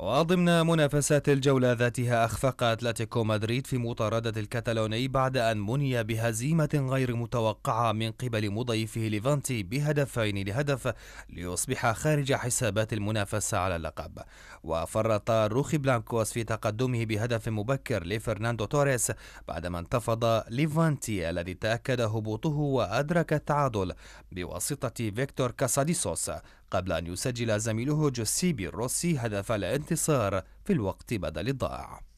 وضمن منافسات الجولة ذاتها أخفق أتلتيكو مدريد في مطاردة الكتالوني بعد أن مني بهزيمة غير متوقعة من قبل مضيفه ليفانتي بهدفين لهدف ليصبح خارج حسابات المنافسة على اللقب وفرط روخي بلانكوس في تقدمه بهدف مبكر لفرناندو توريس بعدما انتفض ليفانتي الذي تأكد هبوطه وأدرك التعادل بواسطة فيكتور كاساديسوس قبل أن يسجل زميله جوسيبي الروسي هدف الانتصار في الوقت بدل الضائع